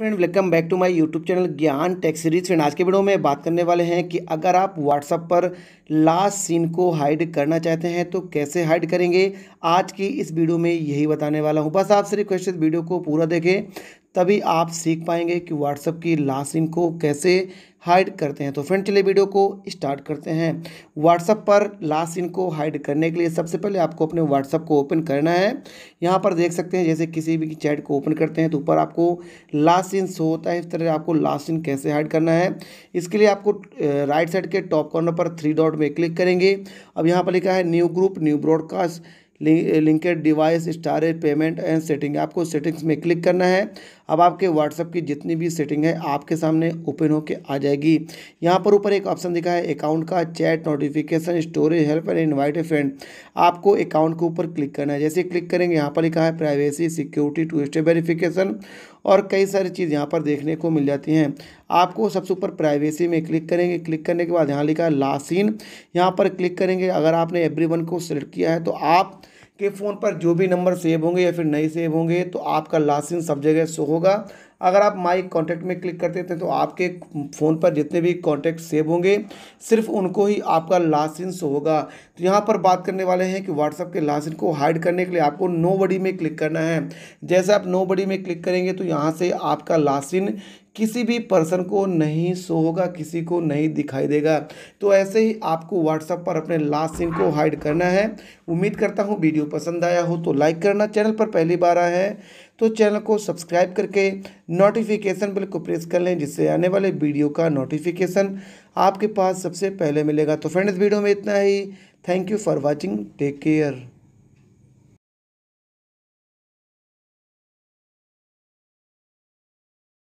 friend welcome back to my YouTube channel Gyan tech series friend आज के video में बात करने वाले हैं कि अगर आप व्हाट्सअप पर लास्ट सीन को हाइड करना चाहते हैं तो कैसे हाइड करेंगे आज की इस वीडियो में यही बताने वाला हूं बस आपसे रिक्वेस्ट है वीडियो को पूरा देखें तभी आप सीख पाएंगे कि व्हाट्सएप की लास्ट सीन को कैसे हाइड करते हैं तो फ्रेंड चलिए वीडियो को स्टार्ट करते हैं व्हाट्सएप पर लास्ट सीन को हाइड करने के लिए सबसे पहले आपको अपने व्हाट्सएप को ओपन करना है यहाँ पर देख सकते हैं जैसे किसी भी चैट को ओपन करते हैं तो ऊपर आपको लास्ट सीन शो होता है इस तरह आपको लास्ट सीन कैसे हाइड करना है इसके लिए आपको राइट साइड के टॉप कॉर्नर पर थ्री डॉट में क्लिक करेंगे अब यहाँ पर लिखा है new group new broadcast linked device storage payment and setting आपको सेटिंग्स में क्लिक करना है अब आपके व्हाट्सअप की जितनी भी सेटिंग है आपके सामने ओपन होकर आ जाएगी यहाँ पर ऊपर एक ऑप्शन दिखा है अकाउंट का chat notification storage help and invite a friend आपको अकाउंट के ऊपर क्लिक करना है जैसे क्लिक करेंगे यहाँ पर लिखा है privacy security two step verification और कई सारी चीज़ यहाँ पर देखने को मिल जाती हैं आपको सबसे ऊपर प्राइवेसी में क्लिक करेंगे क्लिक करने के बाद यहाँ लिखा है सीन यहाँ पर क्लिक करेंगे अगर आपने एवरी को सिलेक्ट किया है तो आप के फ़ोन पर जो भी नंबर सेव होंगे या फिर नहीं सेव होंगे तो आपका लास्ट सीन सब जगह शो होगा अगर आप माई कॉन्टैक्ट में क्लिक करते हैं तो आपके फ़ोन पर जितने भी कॉन्टैक्ट सेव होंगे सिर्फ उनको ही आपका लास्ट इन शो होगा तो यहाँ पर बात करने वाले हैं कि व्हाट्सअप के लास्ट इन को हाइड करने के लिए आपको नो बडी में क्लिक करना है जैसे आप नो बडी में क्लिक करेंगे तो यहाँ से आपका लास्ट इन किसी भी पर्सन को नहीं शो होगा किसी को नहीं दिखाई देगा तो ऐसे ही आपको व्हाट्सअप पर अपने लास्ट सीन को हाइड करना है उम्मीद करता हूँ वीडियो पसंद आया हो तो लाइक करना चैनल पर पहली बार आया है तो चैनल को सब्सक्राइब करके नोटिफिकेशन बिल को प्रेस कर लें जिससे आने वाले वीडियो का नोटिफिकेशन आपके पास सबसे पहले मिलेगा तो फ्रेंड्स वीडियो में इतना ही thank you for watching take care